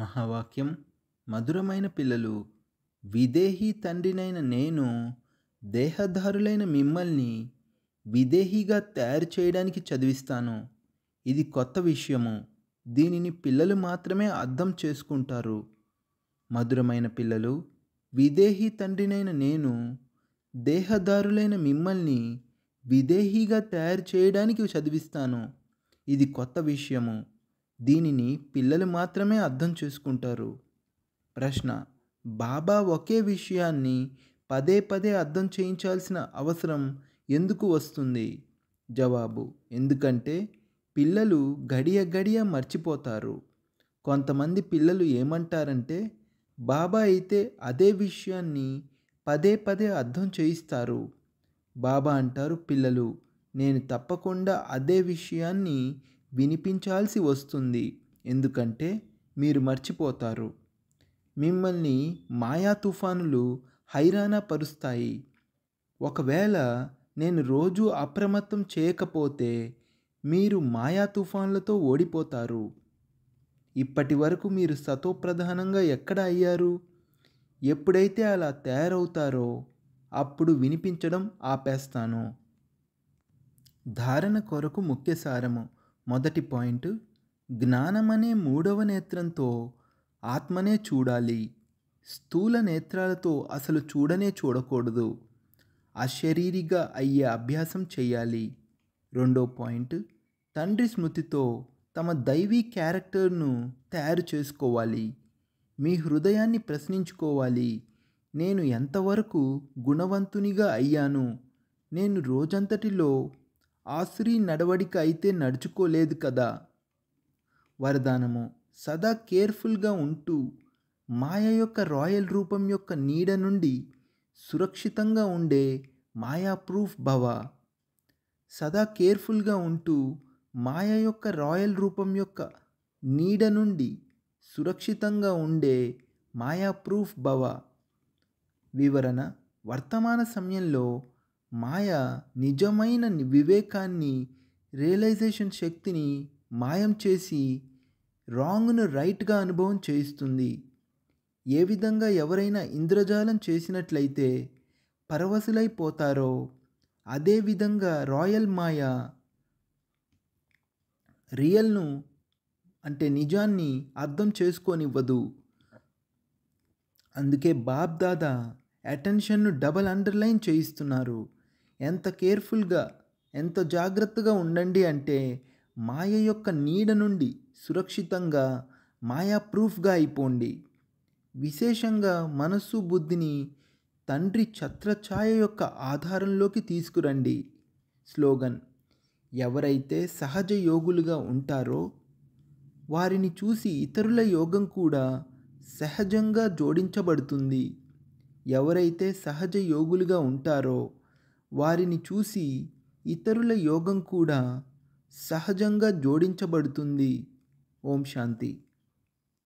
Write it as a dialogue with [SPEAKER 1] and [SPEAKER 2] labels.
[SPEAKER 1] మహావాక్యం మధురమైన పిల్లలు విదేహీ తండ్రినైన నేను దేహధారులైన మిమ్మల్ని విదేహీగా తయారు చేయడానికి చదివిస్తాను ఇది కొత్త విషయము దీనిని పిల్లలు మాత్రమే అర్థం చేసుకుంటారు మధురమైన పిల్లలు విదేహీ తండ్రినైన నేను దేహదారులైన మిమ్మల్ని విదేహీగా తయారు చేయడానికి చదివిస్తాను ఇది కొత్త విషయము దీనిని పిల్లలు మాత్రమే అర్థం చేసుకుంటారు ప్రశ్న బాబా ఒకే విషయాన్ని పదే పదే అర్థం చేయించాల్సిన అవసరం ఎందుకు వస్తుంది జవాబు ఎందుకంటే పిల్లలు గడియ గడియ మర్చిపోతారు కొంతమంది పిల్లలు ఏమంటారంటే బాబా అయితే అదే విషయాన్ని పదే పదే అర్థం చేయిస్తారు బాబా అంటారు పిల్లలు నేను తప్పకుండా అదే విషయాన్ని వినిపించాల్సి వస్తుంది ఎందుకంటే మీరు మర్చిపోతారు మిమ్మల్ని మాయా తుఫానులు హైరాణా పరుస్తాయి ఒకవేళ నేను రోజూ అప్రమత్తం చేయకపోతే మీరు మాయా తుఫాన్లతో ఓడిపోతారు ఇప్పటి వరకు మీరు సతోప్రధానంగా ఎక్కడ అయ్యారు ఎప్పుడైతే అలా తయారవుతారో అప్పుడు వినిపించడం ఆపేస్తాను ధారణ కొరకు ముఖ్య సారము మొదటి పాయింట్ జ్ఞానమనే మూడవ నేత్రంతో ఆత్మనే చూడాలి స్థూల నేత్రాలతో అసలు చూడనే చూడకూడదు అశరీరిగా అయ్యే అభ్యాసం చేయాలి రెండో పాయింట్ తండ్రి స్మృతితో తమ దైవీ క్యారెక్టర్ను తయారు చేసుకోవాలి మీ హృదయాన్ని ప్రశ్నించుకోవాలి నేను ఎంతవరకు గుణవంతునిగా అయ్యాను నేను రోజంతటిలో ఆసురీ నడవడిక అయితే నడుచుకోలేదు కదా వరదానము సదా కేర్ఫుల్గా ఉంటూ మాయ యొక్క రాయల్ రూపం యొక్క నీడ నుండి సురక్షితంగా ఉండే మాయా ప్రూఫ్ భవ సదా కేర్ఫుల్గా ఉంటూ మాయ యొక్క రాయల్ రూపం యొక్క నీడ నుండి సురక్షితంగా ఉండే మాయా ప్రూఫ్ భవ వివరణ వర్తమాన సమయంలో మాయ నిజమైన వివేకాన్ని రియలైజేషన్ శక్తిని మాయం చేసి రాంగ్ను రైట్గా అనుభవం చేయిస్తుంది ఏ విధంగా ఎవరైనా ఇంద్రజాలం చేసినట్లయితే పరవశులైపోతారో అదేవిధంగా రాయల్ మాయ రియల్ను అంటే నిజాన్ని అర్థం చేసుకోనివ్వదు అందుకే బాబ్ దాదా అటెన్షన్ను డబల్ అండర్లైన్ చేయిస్తున్నారు ఎంత కేర్ఫుల్గా ఎంత జాగ్రత్తగా ఉండండి అంటే మాయ యొక్క నీడ నుండి సురక్షితంగా మాయా ప్రూఫ్గా అయిపోండి విశేషంగా మనస్సు బుద్ధిని తండ్రి ఛత్రఛాయ యొక్క ఆధారంలోకి తీసుకురండి స్లోగన్ ఎవరైతే సహజ యోగులుగా ఉంటారో వారిని చూసి ఇతరుల యోగం కూడా సహజంగా జోడించబడుతుంది ఎవరైతే సహజ యోగులుగా ఉంటారో వారిని చూసి ఇతరుల యోగం కూడా సహజంగా జోడించబడుతుంది ఓం శాంతి